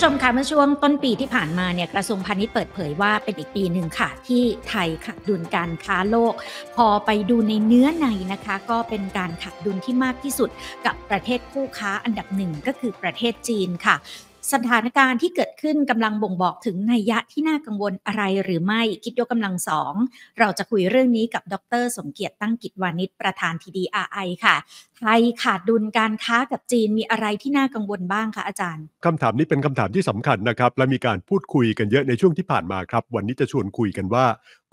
ผู้ชมคะเมื่อช่วงต้นปีที่ผ่านมาเนี่ยกระทรวงพาณิชย์เปิดเผยว่าเป็นอีกปีหนึ่งค่ะที่ไทยขาดดุลการค้าโลก พอไปดูในเนื้อในนะคะก็เป็นการขาดดุลที่มากที่สุดกับประเทศคู่ค้าอันดับหนึ่งก็คือประเทศจีนค่ะสถานการณ์ที่เกิดขึ้นกำลังบ่งบอกถึงนัยยะที่น่ากังวลอะไรหรือไม่คิดยกกำลังสองเราจะคุยเรื่องนี้กับดร สมเกียรติตั้งกิจวานิชประธานทีดีอาไอค่ะไทยขาดดุลการค้ากับจีนมีอะไรที่น่ากังวลบ้างคะอาจารย์คำถามนี้เป็นคำถามที่สำคัญนะครับและมีการพูดคุยกันเยอะในช่วงที่ผ่านมาครับ วันนี้จะชวนคุยกันว่า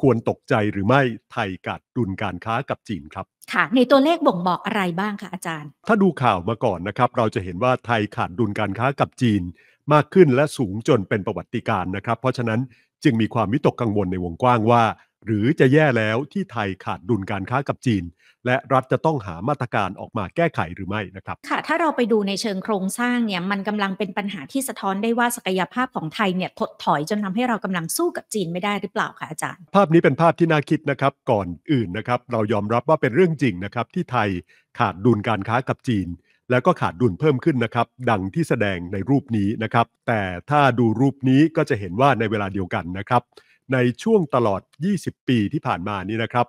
ควรตกใจหรือไม่ไทยกัดดุลการค้ากับจีนครับค่ะในตัวเลขบ่งบอกอะไรบ้างคะ อาจารย์ ถ้าดูข่าวมาก่อนนะครับ เราจะเห็นว่าไทยขาดดุลการค้ากับจีน มากขึ้นและสูงจนเป็นประวัติการนะครับ เพราะฉะนั้นจึงมีความวิตกกังวลในวงกว้างว่าหรือจะแย่แล้วที่ไทยขาดดุลการค้ากับจีน และรัฐจะต้องหามาตรการออกมาแก้ไขหรือไม่นะครับค่ะถ้าเราไปดูในเชิงโครงสร้างเนี่ยมันกำลังเป็นปัญหาที่สะท้อนได้ว่าศักยภาพของไทยเนี่ยถดถอยจนทาให้เรากำลังสู้กับจีนไม่ได้หรือเปล่าคะอาจารย์ ภาพนี้เป็นภาพที่น่าคิดนะครับก่อนอื่นนะครับเรายอมรับว่าเป็นเรื่องจริงนะครับ ที่ไทยขาดดุลการค้ากับจีน แล้วก็ขาดดุลเพิ่มขึ้นนะครับดังที่แสดงในรูปนี้นะครับ แต่ถ้าดูรูปนี้ก็จะเห็นว่าในเวลาเดียวกันนะครับในช่วงตลอด 20 ปีที่ผ่านมานี้นะครับ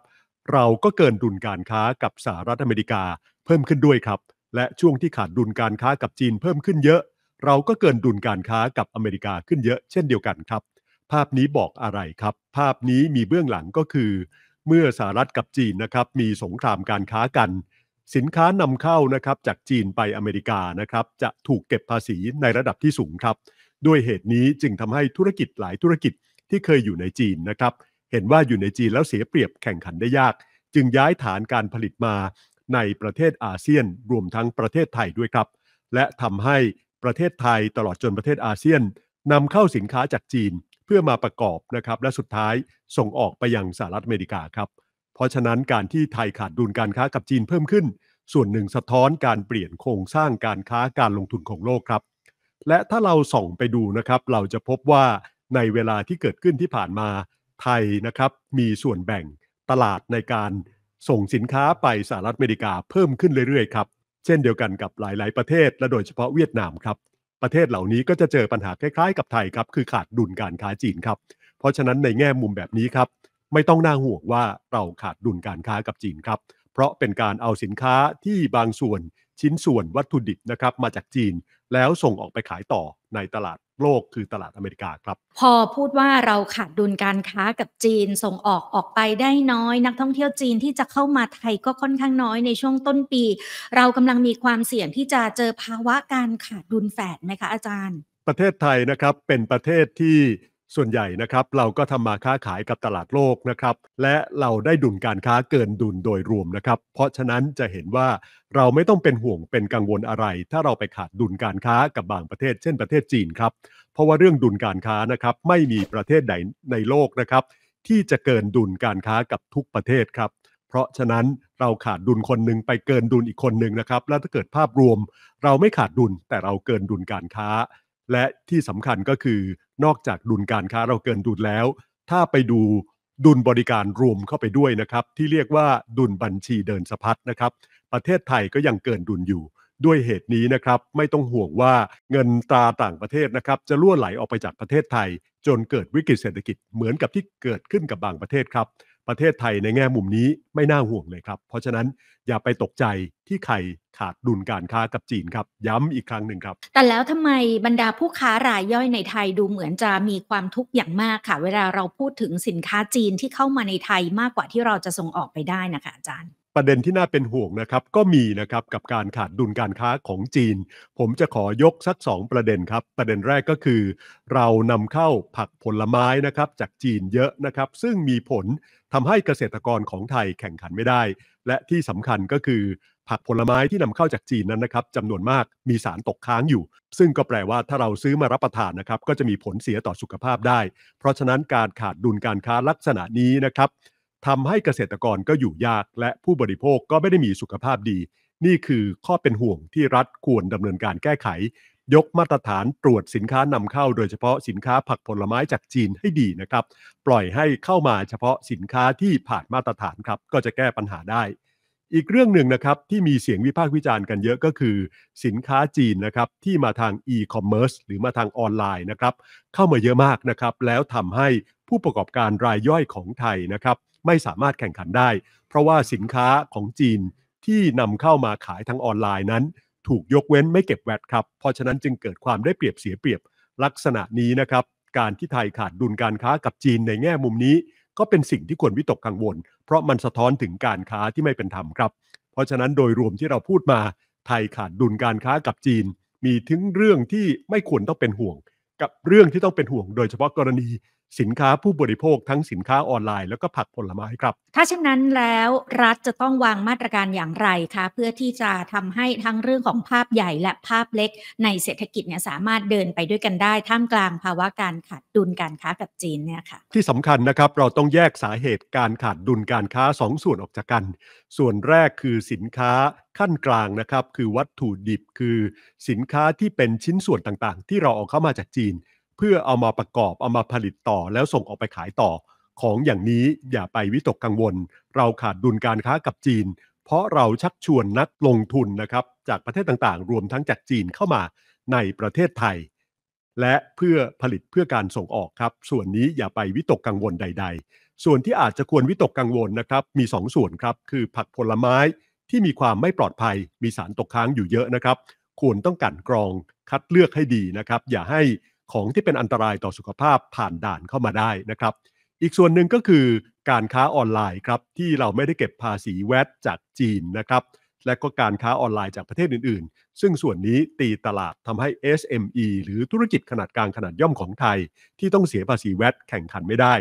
เราก็เกินดุลการค้ากับสหรัฐอเมริกาเพิ่มขึ้นด้วยครับและช่วงที่ขาดดุลการค้ากับจีนเพิ่มขึ้นเยอะ เราก็เกินดุลการค้ากับอเมริกาขึ้นเยอะ เช่นเดียวกันครับ ภาพนี้บอกอะไรครับ ภาพนี้มีเบื้องหลังก็คือ เมื่อสหรัฐกับจีนนะครับมีสงครามการค้ากัน สินค้านำเข้านะครับจากจีนไปอเมริกานะครับจะถูกเก็บภาษีในระดับที่สูงครับด้วยเหตุนี้จึงทำให้ธุรกิจหลายธุรกิจที่เคยอยู่ในจีนนะครับ เห็นว่าอยู่ในจีนแล้วเสียเปรียบแข่งขันได้ยาก จึงย้ายฐานการผลิตมาในประเทศอาเซียนรวมทั้งประเทศไทยด้วยครับ และทำให้ประเทศไทยตลอดจนประเทศอาเซียน นำเข้าสินค้าจากจีนเพื่อมาประกอบนะครับและสุดท้ายส่งออกไปยังสหรัฐอเมริกาครับ เพราะฉะนั้นการที่ไทยขาดดุลการค้ากับจีนเพิ่มขึ้น ส่วนหนึ่งสะท้อนการเปลี่ยนโครงสร้างการค้าการลงทุนของโลกครับ และถ้าเราส่องไปดูนะครับเราจะพบว่าในเวลาที่เกิดขึ้นที่ผ่านมาไทยนะครับมีส่วนแบ่งตลาดในการส่งสินค้าไปสหรัฐอเมริกาเพิ่มขึ้นเรื่อยๆครับเช่นเดียวกันกับหลายๆ ประเทศ และโดยเฉพาะเวียดนามครับ ประเทศเหล่านี้ก็จะเจอปัญหาคล้ายๆกับไทยครับคือขาดดุลการค้าจีนครับ เพราะฉะนั้นในแง่มุมแบบนี้ครับไม่ต้องน่าห่วงว่าเราขาดดุลการค้ากับจีนครับเพราะเป็นการเอาสินค้าที่บางส่วนชิ้นส่วนวัตถุดิบนะครับมาจากจีนแล้วส่งออกไปขายต่อในตลาดโลกคือตลาดอเมริกาครับ พอพูดว่าเราขาดดุลการค้ากับจีนส่งออกออกไปได้น้อย นักท่องเที่ยวจีนที่จะเข้ามาไทยก็ค่อนข้างน้อยในช่วงต้นปี เรากำลังมีความเสี่ยงที่จะเจอภาวะการขาดดุลแฝดไหมคะอาจารย์ ประเทศไทยนะครับเป็นประเทศที่ส่วนใหญ่นะครับเราก็ทำมาค้าขายกับตลาดโลกนะครับและเราได้ดุลการค้าเกินดุลโดยรวมนะครับ เพราะฉะนั้นจะเห็นว่าเราไม่ต้องเป็นห่วงเป็นกังวลอะไร ถ้าเราไปขาดดุลการค้ากับบางประเทศ เช่นประเทศจีนครับเพราะว่าเรื่องดุลการค้านะครับไม่มีประเทศใดในโลกนะครับที่จะเกินดุลการค้ากับทุกประเทศครับเพราะฉะนั้นเราขาดดุลคนหนึ่งไปเกินดุลอีกคนหนึ่งนะครับแล้วถ้าเกิดภาพรวม เราไม่ขาดดุลแต่เราเกินดุลการค้า และที่สำคัญก็คือนอกจากดุลการค้าเราเกินดุลแล้ว ถ้าไปดูดุลบริการรวมเข้าไปด้วยนะครับ ที่เรียกว่าดุลบัญชีเดินสะพัดนะครับ ประเทศไทยก็ยังเกินดุลอยู่ด้วยเหตุนี้นะครับ ไม่ต้องห่วงว่าเงินตราต่างประเทศนะครับจะล่วไหลออกไปจากประเทศไทย จนเกิดวิกฤตเศรษฐกิจเหมือนกับที่เกิดขึ้นกับบางประเทศครับประเทศไทยในแง่มุมนี้ไม่น่าห่วงเลยครับ เพราะฉะนั้นอย่าไปตกใจที่ไข่ขาดดุลการค้ากับจีนครับ ย้ำอีกครั้งหนึ่งครับ แต่แล้วทำไมบรรดาผู้ค้ารายย่อยในไทยดูเหมือนจะมีความทุกข์อย่างมากค่ะ เวลาเราพูดถึงสินค้าจีนที่เข้ามาในไทยมากกว่าที่เราจะส่งออกไปได้นะคะอาจารย์ประเด็นที่น่าเป็นห่วงนะครับ ก็มีนะครับกับการขาดดุลการค้าของจีน ผมจะขอยกสัก 2 ประเด็นครับ ประเด็นแรกก็คือ เรานำเข้าผักผลไม้นะครับจากจีนเยอะนะครับ ซึ่งมีผลทำให้เกษตรกรของไทยแข่งขันไม่ได้ และที่สำคัญก็คือ ผักผลไม้ที่นำเข้าจากจีนนั้นนะครับจำนวนมากมีสารตกค้างอยู่ ซึ่งก็แปลว่าถ้าเราซื้อมารับประทานนะครับ ก็จะมีผลเสียต่อสุขภาพได้ เพราะฉะนั้นการขาดดุลการค้าลักษณะนี้นะครับทำให้เกษตรกรก็อยู่ยากและผู้บริโภคก็ไม่ได้มีสุขภาพดี นี่คือข้อเป็นห่วงที่รัฐควรดำเนินการแก้ไข ยกมาตรฐานตรวจสินค้านำเข้าโดยเฉพาะสินค้าผักผลไม้จากจีนให้ดีนะครับ ปล่อยให้เข้ามาเฉพาะสินค้าที่ผ่านมาตรฐานครับก็จะแก้ปัญหาได้ อีกเรื่องหนึ่งนะครับที่มีเสียงวิพากษ์วิจารณ์กันเยอะก็คือ สินค้าจีนนะครับ ที่มาทางอีคอมเมิร์ซหรือมาทางออนไลน์นะครับ เข้ามาเยอะมากนะครับ แล้วทำให้ผู้ประกอบการรายย่อยของไทยนะครับไม่สามารถแข่งขันได้ เพราะว่าสินค้าของจีนที่นำเข้ามาขายทางออนไลน์นั้น ถูกยกเว้นไม่เก็บแวดครับ เพราะฉะนั้นจึงเกิดความได้เปรียบเสียเปรียบลักษณะนี้นะครับการที่ไทยขาดดุลการค้ากับจีนในแง่มุมนี้ ก็เป็นสิ่งที่ควรวิตกกังวลเพราะมันสะท้อนถึงการค้าที่ไม่เป็นธรรมครับ เพราะฉะนั้นโดยรวมที่เราพูดมาไทยขาดดุลการค้ากับจีน มีถึงเรื่องที่ไม่ควรต้องเป็นห่วง กับเรื่องที่ต้องเป็นห่วงโดยเฉพาะกรณีสินค้าผู้บริโภคทั้งสินค้าออนไลน์ แล้วก็ผักผลไม้ครับ ถ้าเช่นนั้นแล้วรัฐจะต้องวางมาตรการอย่างไรคะ เพื่อที่จะทำให้ทั้งเรื่องของภาพใหญ่และภาพเล็ก ในเศรษฐกิจเนี่ยสามารถเดินไปด้วยกันได้ ท่ามกลางภาวะการขาดดุลการค้ากับจีนเนี่ยค่ะที่สำคัญนะครับเราต้องแยกสาเหตุการขาดดุลการค้า2สส่วนออกจากกัน ส่วนแรกคือสินค้าขั้นกลางนะครับคือวัตถุดิบคือ สินค้าที่เป็นชิ้นส่วนต่างๆที่เราเอาเข้ามาจากจีนเพื่อเอามาประกอบเอามาผลิตต่อแล้วส่งออกไปขายต่อ ของอย่างนี้อย่าไปวิตกกังวล เราขาดดุลการค้ากับจีน เพราะเราชักชวนนักลงทุนนะครับจากประเทศต่างๆ รวมทั้งจากจีนเข้ามาในประเทศไทย และเพื่อผลิตเพื่อการส่งออกครับ ส่วนนี้อย่าไปวิตกกังวลใดๆ ส่วนที่อาจจะควรวิตกกังวลนะครับ มี 2สส่วนครับคือผักผลไม้ที่มีความไม่ปลอดภัย มีสารตกค้างอยู่เยอะนะครับ ควรต้องกันกรองคัดเลือกให้ดีนะครับ อย่าให้ของที่เป็นอันตรายต่อสุขภาพผ่านด่านเข้ามาได้นะครับ อีกส่วนหนึ่งก็คือการค้าออนไลน์ครับ ที่เราไม่ได้เก็บภาษีแวดจากจีนนะครับและก็การค้าออนไลน์จากประเทศอื่นๆ ซึ่งส่วนนี้ตีตลาดทำให้ SME หรือธุรกิจขนาดกลางขนาดย่อมของไทย ที่ต้องเสียภาษีแวดแข่งขันไม่ได้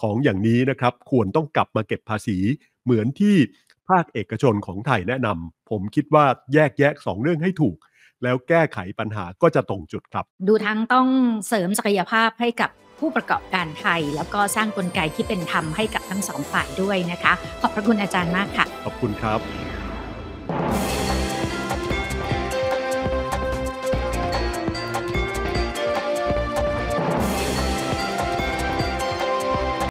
ของอย่างนี้นะครับควรต้องกลับมาเก็บภาษีเหมือนที่ภาคเอกชนของไทยแนะนำผมคิดว่าแยกแยะ2เรื่องให้ถูกแล้วแก้ไขปัญหาก็จะตรงจุดครับ ดูทั้งต้องเสริมศักยภาพให้กับผู้ประกอบการไทย แล้วก็สร้างกลไกที่เป็นธรรมให้กับทั้งสองฝ่ายด้วยนะคะ ขอบพระคุณอาจารย์มากค่ะ ขอบคุณครับ